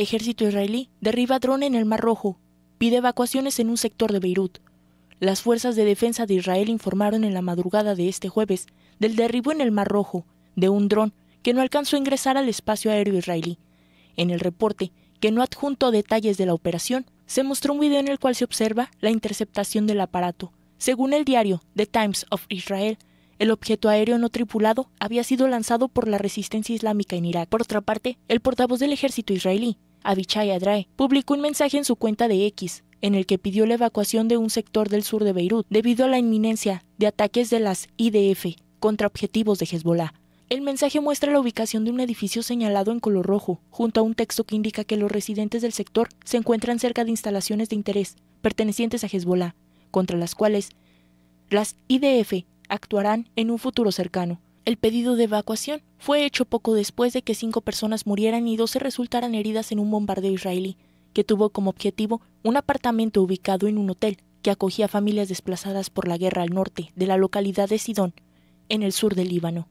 Ejército israelí derriba dron en el Mar Rojo. Pide evacuaciones en un sector de Beirut. Las fuerzas de defensa de Israel informaron en la madrugada de este jueves del derribo en el Mar Rojo de un dron que no alcanzó a ingresar al espacio aéreo israelí. En el reporte, que no adjunto detalles de la operación, se mostró un video en el cual se observa la interceptación del aparato. Según el diario The Times of Israel, el objeto aéreo no tripulado había sido lanzado por la resistencia islámica en Irak. Por otra parte, el portavoz del ejército israelí, Avichai Adrae, publicó un mensaje en su cuenta de X, en el que pidió la evacuación de un sector del sur de Beirut debido a la inminencia de ataques de las IDF contra objetivos de Hezbollah. El mensaje muestra la ubicación de un edificio señalado en color rojo, junto a un texto que indica que los residentes del sector se encuentran cerca de instalaciones de interés pertenecientes a Hezbollah, contra las cuales las IDF actuarán en un futuro cercano. El pedido de evacuación fue hecho poco después de que cinco personas murieran y doce resultaran heridas en un bombardeo israelí, que tuvo como objetivo un apartamento ubicado en un hotel que acogía familias desplazadas por la guerra al norte de la localidad de Sidón, en el sur del Líbano.